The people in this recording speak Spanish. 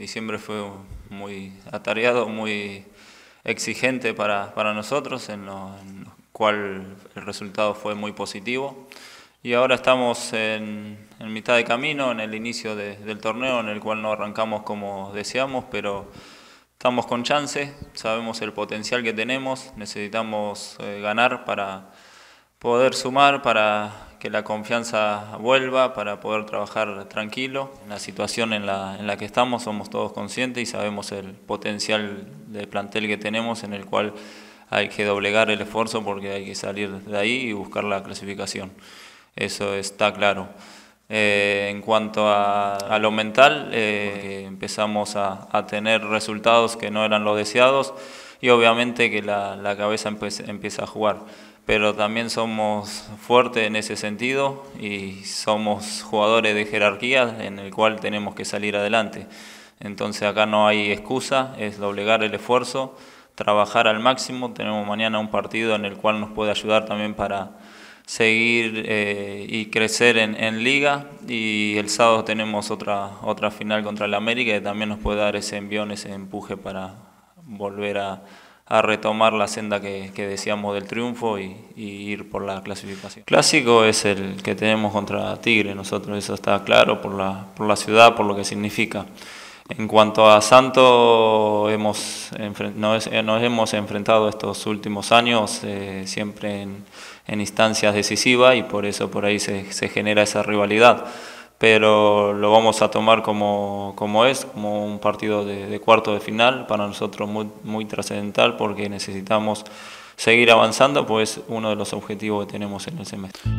diciembre fue muy atareado, muy exigente para, nosotros, en lo, cual el resultado fue muy positivo. Y ahora estamos en, mitad de camino, en el inicio del torneo, en el cual no arrancamos como deseamos, pero estamos con chance, sabemos el potencial que tenemos, necesitamos eh, ganar para poder sumar, para que la confianza vuelva para poder trabajar tranquilo. En la situación en la, en la que estamos somos todos conscientes y sabemos el potencial de plantel que tenemos en el cual hay que doblegar el esfuerzo porque hay que salir de ahí y buscar la clasificación. Eso está claro. Eh, en cuanto a, lo mental, eh, empezamos a, a tener resultados que no eran los deseados y obviamente que la, cabeza empieza a jugar. Pero también somos fuertes en ese sentido y somos jugadores de jerarquía en el cual tenemos que salir adelante. Entonces acá no hay excusa, es doblegar el esfuerzo, trabajar al máximo. Tenemos mañana un partido en el cual nos puede ayudar también para seguir eh, y crecer en, liga y el sábado tenemos otra, otra final contra el América que también nos puede dar ese envión, ese empuje para, volver a, retomar la senda que, que decíamos del triunfo y, ir por la clasificación. Clásico es el que tenemos contra Tigre, nosotros eso está claro por la, por la ciudad, por lo que significa. En cuanto a Santo, hemos, eh, nos, hemos enfrentado estos últimos años eh, siempre en, instancias decisivas y por eso por ahí se, se genera esa rivalidad pero lo vamos a tomar como, es, como un partido de, de, cuarto de final, para nosotros muy, muy trascendental porque necesitamos seguir avanzando, pues uno de los objetivos que tenemos en el semestre.